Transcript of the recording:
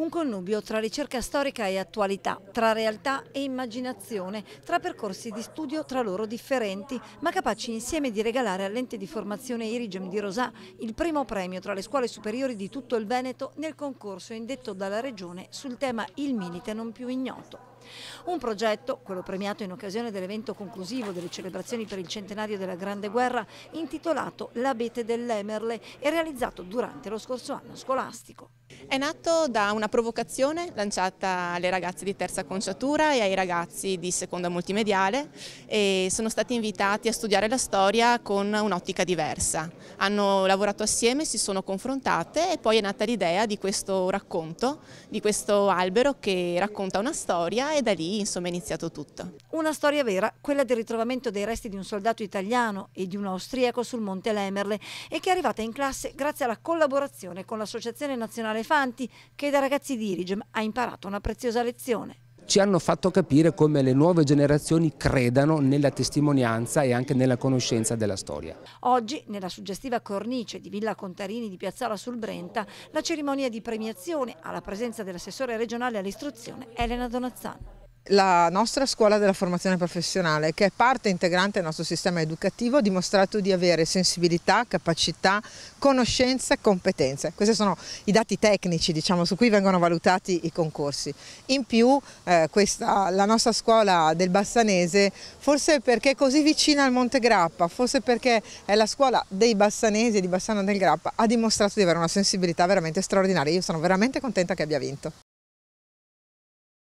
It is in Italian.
Un connubio tra ricerca storica e attualità, tra realtà e immaginazione, tra percorsi di studio tra loro differenti, ma capaci insieme di regalare all'ente di formazione Irigem di Rosà il primo premio tra le scuole superiori di tutto il Veneto nel concorso indetto dalla Regione sul tema Il milite non più ignoto. Un progetto, quello premiato in occasione dell'evento conclusivo delle celebrazioni per il centenario della Grande Guerra, intitolato L'abete dell'Emerle e realizzato durante lo scorso anno scolastico. È nato da una provocazione lanciata alle ragazze di terza conciatura e ai ragazzi di seconda multimediale e sono stati invitati a studiare la storia con un'ottica diversa. Hanno lavorato assieme, si sono confrontate e poi è nata l'idea di questo racconto, di questo albero che racconta una storia e da lì insomma è iniziato tutto. Una storia vera, quella del ritrovamento dei resti di un soldato italiano e di un austriaco sul Monte Lemerle e che è arrivata in classe grazie alla collaborazione con l'Associazione Nazionale Fanti che da ragazzi di Irigem ha imparato una preziosa lezione ci hanno fatto capire come le nuove generazioni credano nella testimonianza e anche nella conoscenza della storia. Oggi, nella suggestiva cornice di Villa Contarini di Piazzala sul Brenta, la cerimonia di premiazione alla presenza dell'assessore regionale all'istruzione Elena Donazzano la nostra scuola della formazione professionale, che è parte integrante del nostro sistema educativo, ha dimostrato di avere sensibilità, capacità, conoscenza e competenze. Questi sono i dati tecnici diciamo, su cui vengono valutati i concorsi. In più eh, questa, la nostra scuola del Bassanese, forse perché è così vicina al Monte Grappa, forse perché è la scuola dei Bassanesi e di Bassano del Grappa, ha dimostrato di avere una sensibilità veramente straordinaria. Io sono veramente contenta che abbia vinto.